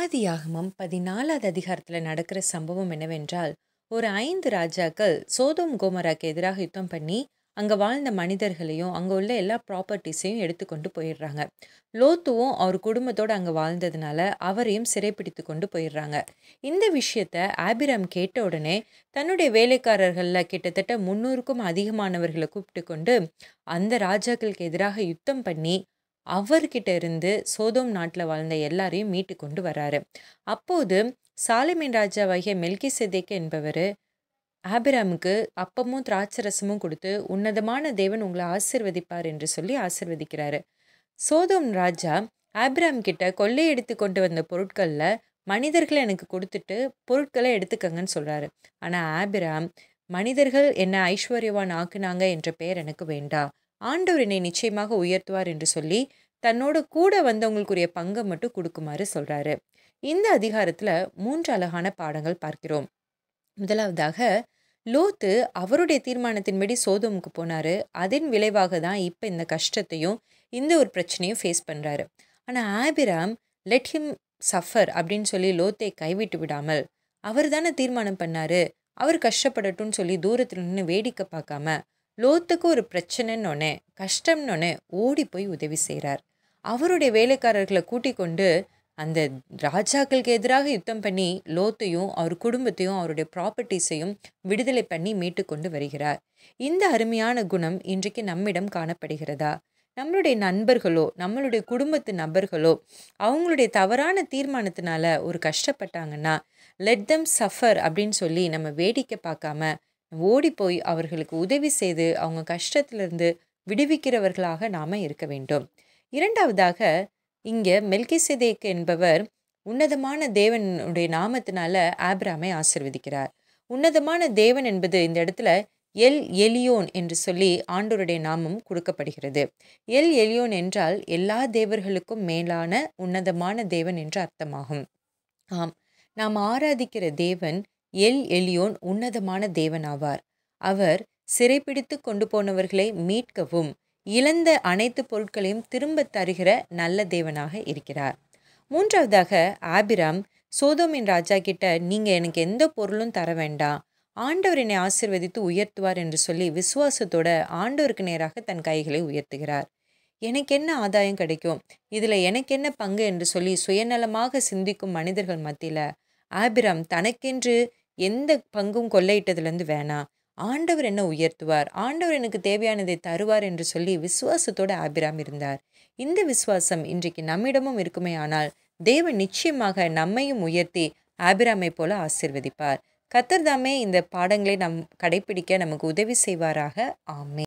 ஆதியாகமம் பதினாலாவது அதிகாரத்தில் நடக்கிற சம்பவம் என்னவென்றால் ஒரு ஐந்து ராஜாக்கள் சோதோம் கோமராக்கு எதிராக யுத்தம் பண்ணி அங்கே வாழ்ந்த மனிதர்களையும் அங்கே உள்ள எல்லா ப்ராப்பர்ட்டிஸையும் எடுத்துக்கொண்டு போயிடுறாங்க லோத்துவும் அவர் குடும்பத்தோடு அங்கே வாழ்ந்ததுனால அவரையும் சிறைப்பிடித்து கொண்டு போயிடுறாங்க இந்த விஷயத்த ஆபிராம் கேட்ட உடனே தன்னுடைய வேலைக்காரர்களில் கிட்டத்தட்ட முன்னூறுக்கும் அதிகமானவர்களை கூப்பிட்டு கொண்டு அந்த ராஜாக்களுக்கு எதிராக யுத்தம் பண்ணி அவர்கிட்ட இருந்து சோதோம் நாட்டில் வாழ்ந்த எல்லாரையும் மீட்டு கொண்டு வர்றாரு அப்போது சாலமின் வகிய மெல்கி சிதேக் என்பவர் ஆபிராமுக்கு அப்பமும் திராட்சரசமும் கொடுத்து உன்னதமான தேவன் உங்களை ஆசிர்வதிப்பார் என்று சொல்லி ஆசிர்வதிக்கிறாரு சோதோம் ராஜா ஆபிராம் கிட்ட கொள்ளையடித்து கொண்டு வந்த பொருட்களில் மனிதர்களை எனக்கு கொடுத்துட்டு பொருட்களை எடுத்துக்கங்கன்னு சொல்கிறாரு ஆனால் ஆபிராம் மனிதர்கள் என்னை ஐஸ்வர்யவான் ஆக்குனாங்க என்ற பெயர் எனக்கு வேண்டாம் ஆண்டவர் என்னை நிச்சயமாக உயர்த்துவார் என்று சொல்லி தன்னோட கூட வந்தவங்களுக்குரிய பங்கை மட்டும் கொடுக்குமாறு சொல்கிறாரு இந்த அதிகாரத்தில் மூன்று அழகான பாடங்கள் பார்க்கிறோம் முதலாவதாக லோத்து அவருடைய தீர்மானத்தின்படி சோதமுக்கு போனார் அதன் விளைவாக தான் இப்போ இந்த கஷ்டத்தையும் இந்த ஒரு பிரச்சனையும் ஃபேஸ் பண்ணுறாரு ஆனால் ஆபிராம் லெட் ஹிம் சஃபர் அப்படின்னு சொல்லி லோத்தை கைவிட்டு விடாமல் அவர் தானே தீர்மானம் பண்ணார் அவர் கஷ்டப்படட்டும்னு சொல்லி தூரத்தில் நின்று வேடிக்கை பார்க்காம லோத்துக்கு ஒரு பிரச்சனைன்னொன்னே கஷ்டம்னொன்னே ஓடி போய் உதவி செய்கிறார் அவருடைய வேலைக்காரர்களை கூட்டிக் கொண்டு அந்த ராஜாக்களுக்கு எதிராக யுத்தம் பண்ணி லோத்தையும் அவர் குடும்பத்தையும் அவருடைய ப்ராப்பர்ட்டிஸையும் விடுதலை பண்ணி மீட்டு கொண்டு வருகிறார் இந்த அருமையான குணம் இன்றைக்கு நம்மிடம் காணப்படுகிறதா நம்மளுடைய நண்பர்களோ நம்மளுடைய குடும்பத்து நபர்களோ அவங்களுடைய தவறான தீர்மானத்தினால ஒரு கஷ்டப்பட்டாங்கன்னா லெட் தம் சஃபர் அப்படின்னு சொல்லி நம்ம வேடிக்கை பார்க்காம ஓடிப்போய் அவர்களுக்கு உதவி செய்து அவங்க கஷ்டத்திலிருந்து விடுவிக்கிறவர்களாக நாம் இருக்க வேண்டும் இரண்டாவதாக இங்கே மெல்கிசெதேக் என்பவர் உன்னதமான தேவனுடைய நாமத்தினால ஆப்ராமை ஆசிர்வதிக்கிறார் உன்னதமான தேவன் என்பது இந்த இடத்துல எல் எலியோன் என்று சொல்லி ஆண்டோருடைய நாமம் கொடுக்கப்படுகிறது எல் எலியோன் என்றால் எல்லா தேவர்களுக்கும் மேலான உன்னதமான தேவன் என்று அர்த்தமாகும் ஆம் நாம் ஆராதிக்கிற தேவன் எல் எலியோன் உன்னதமான தேவனாவார் அவர் சிறைப்பிடித்து கொண்டு போனவர்களை மீட்கவும் இழந்த அனைத்து பொருட்களையும் திரும்ப தருகிற நல்ல தேவனாக இருக்கிறார் மூன்றாவதாக ஆபிராம் சோதோமின் ராஜா கிட்ட நீங்கள் எனக்கு எந்த பொருளும் தர வேண்டாம் ஆண்டவர் என்னை ஆசிர்வதித்து உயர்த்துவார் என்று சொல்லி விசுவாசத்தோட ஆண்டவருக்கு நேராக தன் கைகளை உயர்த்துகிறார் எனக்கு என்ன ஆதாயம் கிடைக்கும் இதில் எனக்கு என்ன பங்கு என்று சொல்லி சுயநலமாக சிந்திக்கும் மனிதர்கள் மத்தியில் ஆபிராம் தனக்கென்று எந்த பங்கும் கொள்ளையிட்டதுலேருந்து வேணாம் ஆண்டவர் என்ன உயர்த்துவார் ஆண்டவர் எனக்கு தேவையானதை தருவார் என்று சொல்லி விசுவாசத்தோட ஆபிராம் இருந்தார் இந்த விசுவாசம் இன்றைக்கு நம்மிடமும் இருக்குமே ஆனால் தேவன் நிச்சயமாக நம்மையும் உயர்த்தி ஆபிராமை போல ஆசிர்வதிப்பார் கத்தர்தாமே இந்த பாடங்களை நம் கடைபிடிக்க நமக்கு உதவி செய்வாராக ஆமே